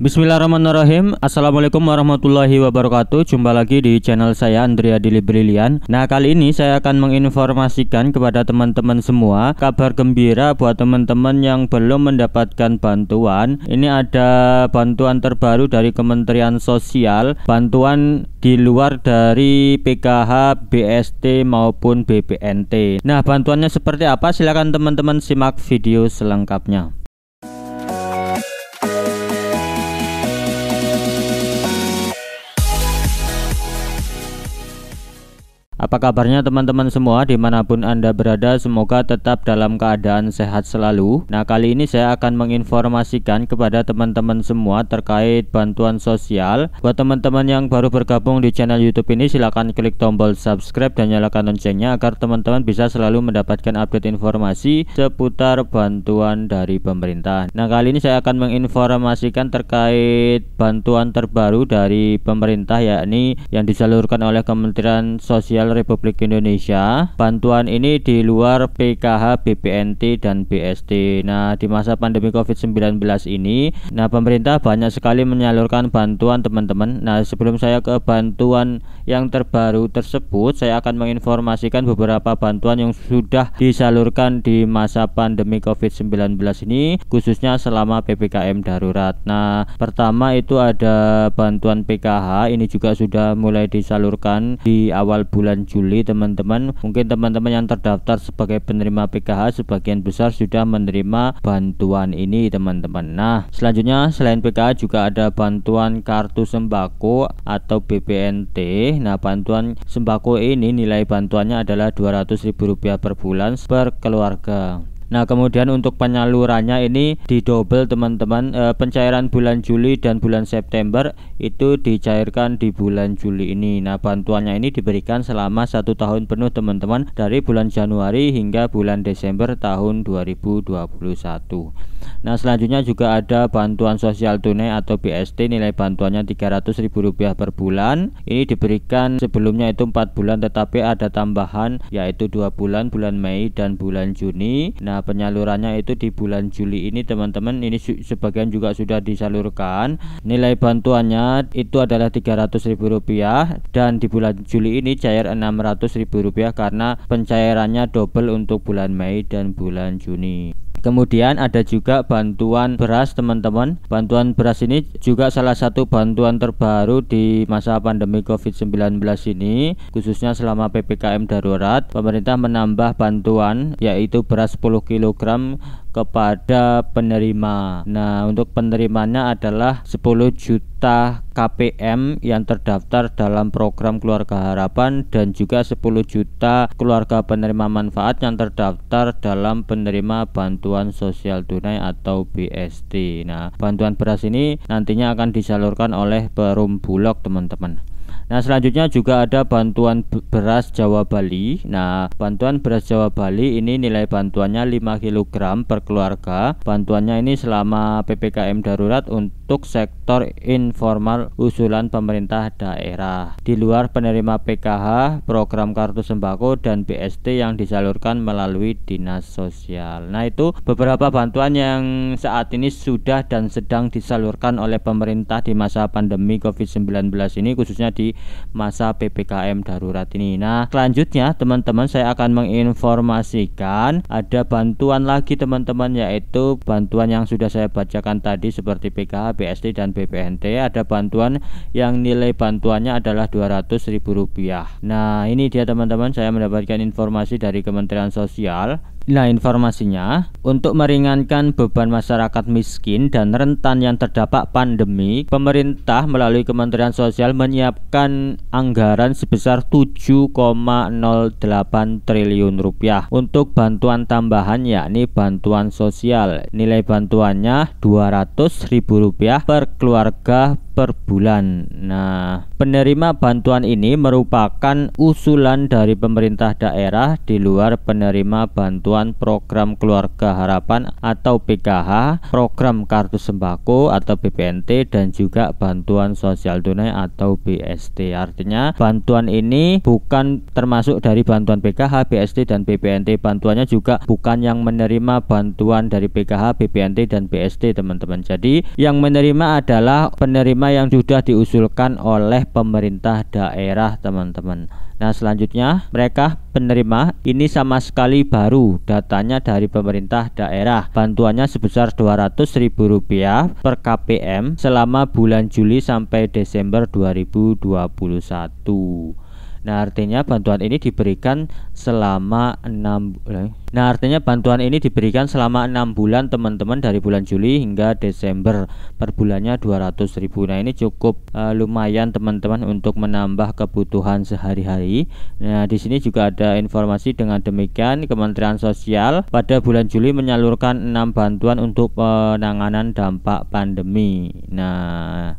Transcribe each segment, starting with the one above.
Bismillahirrahmanirrahim Assalamualaikum warahmatullahi wabarakatuh Jumpa lagi di channel saya Andrea Dili Brilian Nah kali ini saya akan menginformasikan kepada teman-teman semua Kabar gembira buat teman-teman yang belum mendapatkan bantuan Ini ada bantuan terbaru dari Kementerian Sosial Bantuan di luar dari PKH, BST maupun BPNT Nah bantuannya seperti apa silahkan teman-teman simak video selengkapnya Apa kabarnya teman-teman semua dimanapun Anda berada semoga tetap dalam keadaan sehat selalu Nah kali ini saya akan menginformasikan kepada teman-teman semua terkait bantuan sosial Buat teman-teman yang baru bergabung di channel youtube ini silahkan klik tombol subscribe dan nyalakan loncengnya Agar teman-teman bisa selalu mendapatkan update informasi seputar bantuan dari pemerintah Nah kali ini saya akan menginformasikan terkait bantuan terbaru dari pemerintah yakni yang disalurkan oleh Kementerian Sosial Republik Indonesia. Bantuan ini di luar PKH, BPNT dan BST. Nah, di masa pandemi Covid-19 ini, nah pemerintah banyak sekali menyalurkan bantuan teman-teman. Nah, sebelum saya ke bantuan yang terbaru tersebut, saya akan menginformasikan beberapa bantuan yang sudah disalurkan di masa pandemi Covid-19 ini, khususnya selama PPKM darurat. Nah, pertama itu ada bantuan PKH ini juga sudah mulai disalurkan di awal bulan Juli teman-teman mungkin teman-teman yang terdaftar sebagai penerima PKH sebagian besar sudah menerima bantuan ini teman-teman nah selanjutnya selain PKH juga ada bantuan kartu sembako atau BPNT nah bantuan sembako ini nilai bantuannya adalah 200.000 rupiah per bulan per keluarga Nah, kemudian untuk penyalurannya ini didobel teman-teman. E, pencairan bulan Juli dan bulan September itu dicairkan di bulan Juli ini. Nah, bantuannya ini diberikan selama satu tahun penuh teman-teman dari bulan Januari hingga bulan Desember tahun 2021. Nah, selanjutnya juga ada bantuan sosial tunai atau BST nilai bantuannya Rp300.000 per bulan. Ini diberikan sebelumnya itu 4 bulan tetapi ada tambahan yaitu 2 bulan bulan Mei dan bulan Juni. Nah, penyalurannya itu di bulan Juli ini teman-teman ini sebagian juga sudah disalurkan. Nilai bantuannya itu adalah Rp300.000 dan di bulan Juli ini cair Rp600.000 karena pencairannya double untuk bulan Mei dan bulan Juni. Kemudian ada juga bantuan beras teman-teman. Bantuan beras ini juga salah satu bantuan terbaru di masa pandemi Covid-19 ini, khususnya selama PPKM darurat. Pemerintah menambah bantuan yaitu beras 10 kg kepada penerima. Nah, untuk penerimanya adalah 10 juta KPM yang terdaftar dalam program Keluarga Harapan dan juga 10 juta keluarga penerima manfaat yang terdaftar dalam penerima bantuan sosial tunai atau BST. Nah, bantuan beras ini nantinya akan disalurkan oleh Perum Bulog, teman-teman. Nah, selanjutnya juga ada bantuan beras Jawa Bali. Nah, bantuan beras Jawa Bali ini nilai bantuannya 5 kg per keluarga. Bantuannya ini selama PPKM darurat untuk sektor informal usulan pemerintah daerah. Di luar penerima PKH, program kartu sembako dan BST yang disalurkan melalui Dinas Sosial. Nah, itu beberapa bantuan yang saat ini sudah dan sedang disalurkan oleh pemerintah di masa pandemi Covid-19 ini khususnya di di masa PPKM darurat ini. Nah, selanjutnya teman-teman saya akan menginformasikan ada bantuan lagi teman-teman yaitu bantuan yang sudah saya bacakan tadi seperti PKH, bsd, dan BPNT. Ada bantuan yang nilai bantuannya adalah Rp200.000. Nah, ini dia teman-teman saya mendapatkan informasi dari Kementerian Sosial Nah, informasinya, untuk meringankan beban masyarakat miskin dan rentan yang terdampak pandemi, pemerintah melalui Kementerian Sosial menyiapkan anggaran sebesar 7,08 triliun rupiah untuk bantuan tambahan yakni bantuan sosial. Nilai bantuannya 200 ribu rupiah per keluarga per bulan. Nah, penerima bantuan ini merupakan usulan dari pemerintah daerah di luar penerima bantuan program keluarga harapan atau PKH, program kartu sembako atau BPNT dan juga bantuan sosial tunai atau BST. Artinya bantuan ini bukan termasuk dari bantuan PKH, BST dan BPNT. Bantuannya juga bukan yang menerima bantuan dari PKH, BPNT dan BST, teman-teman. Jadi yang menerima adalah penerima yang sudah diusulkan oleh pemerintah daerah teman-teman Nah selanjutnya mereka penerima ini sama sekali baru datanya dari pemerintah daerah Bantuannya sebesar Rp200.000 per KPM selama bulan Juli sampai Desember 2021 Nah, artinya bantuan ini diberikan selama 6 bulan. Eh, nah, artinya bantuan ini diberikan selama 6 bulan teman-teman dari bulan Juli hingga Desember. Per bulannya 200.000. Nah, ini cukup uh, lumayan teman-teman untuk menambah kebutuhan sehari-hari. Nah, di sini juga ada informasi dengan demikian Kementerian Sosial pada bulan Juli menyalurkan 6 bantuan untuk penanganan dampak pandemi. Nah,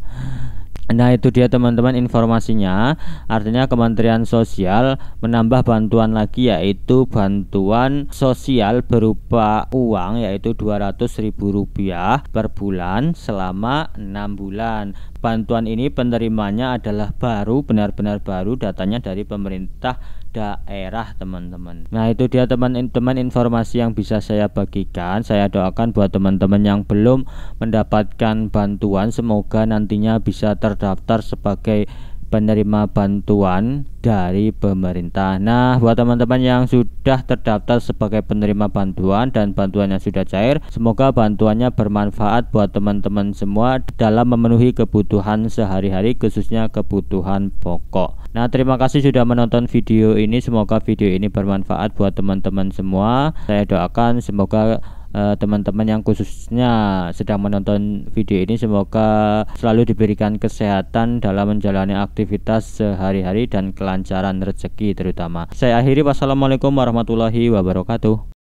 Nah itu dia teman-teman informasinya Artinya Kementerian Sosial menambah bantuan lagi yaitu bantuan sosial berupa uang yaitu Rp200.000 per bulan selama 6 bulan Bantuan ini penerimanya adalah baru benar-benar baru datanya dari pemerintah daerah teman-teman Nah itu dia teman-teman informasi yang bisa saya bagikan Saya doakan buat teman-teman yang belum mendapatkan bantuan Semoga nantinya bisa terdaftar sebagai penerima bantuan dari pemerintah. Nah, buat teman-teman yang sudah terdaftar sebagai penerima bantuan dan bantuan yang sudah cair, semoga bantuannya bermanfaat buat teman-teman semua dalam memenuhi kebutuhan sehari-hari khususnya kebutuhan pokok. Nah, terima kasih sudah menonton video ini. Semoga video ini bermanfaat buat teman-teman semua. Saya doakan semoga Eh, teman-teman yang khususnya sedang menonton video ini semoga selalu diberikan kesehatan dalam menjalani aktivitas sehari-hari dan kelancaran rezeki terutama. Saya akhiri wassalamualaikum warahmatullahi wabarakatuh.